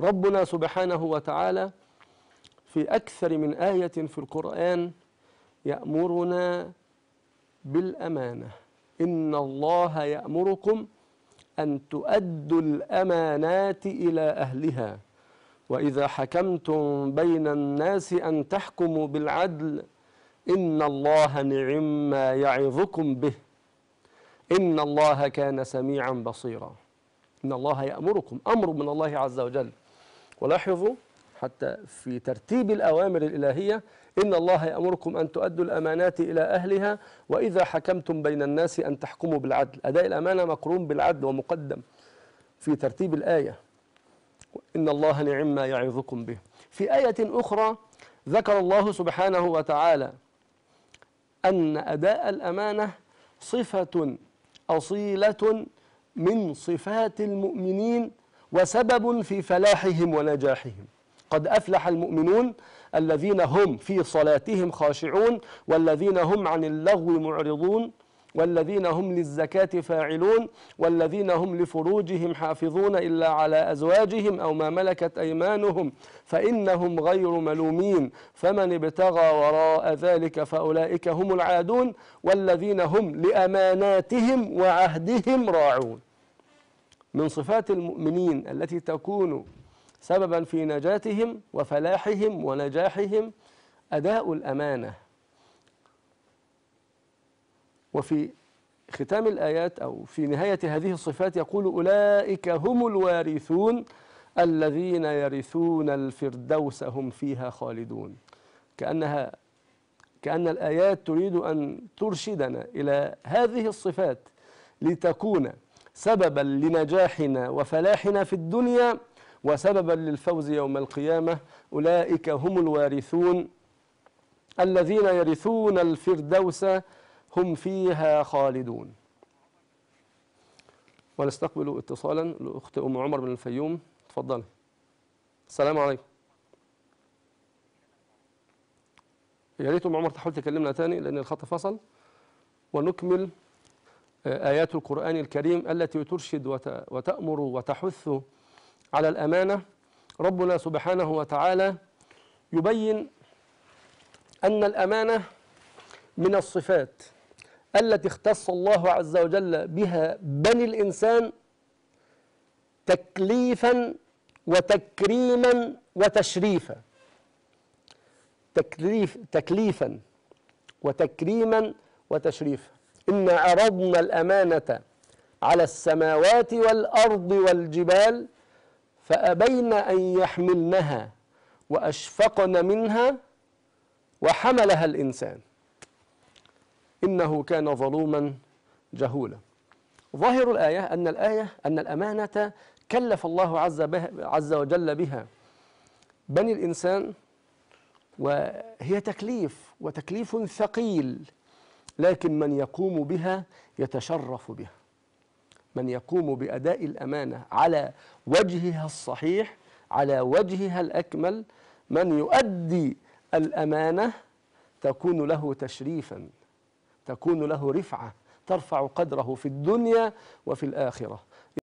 ربنا سبحانه وتعالى في أكثر من آية في القرآن يأمرنا بالأمانة إن الله يأمركم أن تؤدوا الأمانات إلى أهلها وإذا حكمتم بين الناس أن تحكموا بالعدل إن الله نعم ما يعظكم به إن الله كان سميعا بصيرا إن الله يأمركم أمر من الله عز وجل ولاحظوا حتى في ترتيب الأوامر الإلهية إن الله يأمركم أن تؤدوا الأمانات إلى أهلها وإذا حكمتم بين الناس أن تحكموا بالعدل أداء الأمانة مقرون بالعدل ومقدم في ترتيب الآية إن الله نعم ما يعظكم به في آية أخرى ذكر الله سبحانه وتعالى أن أداء الأمانة صفة أصيلة من صفات المؤمنين وسبب في فلاحهم ونجاحهم قد أفلح المؤمنون الذين هم في صلاتهم خاشعون والذين هم عن اللغو معرضون والذين هم للزكاة فاعلون والذين هم لفروجهم حافظون إلا على أزواجهم أو ما ملكت أيمانهم فإنهم غير ملومين فمن ابتغى وراء ذلك فأولئك هم العادون والذين هم لأماناتهم وعهدهم راعون من صفات المؤمنين التي تكون سببا في نجاتهم وفلاحهم ونجاحهم أداء الأمانة وفي ختام الآيات أو في نهاية هذه الصفات يقول أولئك هم الوارثون الذين يرثون الفردوس هم فيها خالدون كأنها كأن الآيات تريد أن ترشدنا إلى هذه الصفات لتكون سببا لنجاحنا وفلاحنا في الدنيا وسببا للفوز يوم القيامة أولئك هم الوارثون الذين يرثون الفردوس هم فيها خالدون ونستقبل اتصالا لأخت أم عمر من الفيوم تفضلي السلام عليكم يا ريت أم عمر تحاول تكلمنا تاني لأن الخط فصل ونكمل آيات القرآن الكريم التي ترشد وتأمر وتحث على الأمانة ربنا سبحانه وتعالى يبين أن الأمانة من الصفات التي اختص الله عز وجل بها بني الإنسان تكليفا وتكريما وتشريفا تكليف تكليفا وتكريما وتشريفا إنا عرضنا الأمانة على السماوات والأرض والجبال فأبين أن يحملنها وأشفقن منها وحملها الإنسان إنه كان ظلوما جهولا ظاهر الآية أن الآية أن الأمانة كلف الله عز, به عز وجل بها بني الإنسان وهي تكليف وتكليف ثقيل لكن من يقوم بها يتشرف بها من يقوم بأداء الأمانة على وجهها الصحيح على وجهها الأكمل من يؤدي الأمانة تكون له تشريفا تكون له رفعة ترفع قدره في الدنيا وفي الآخرة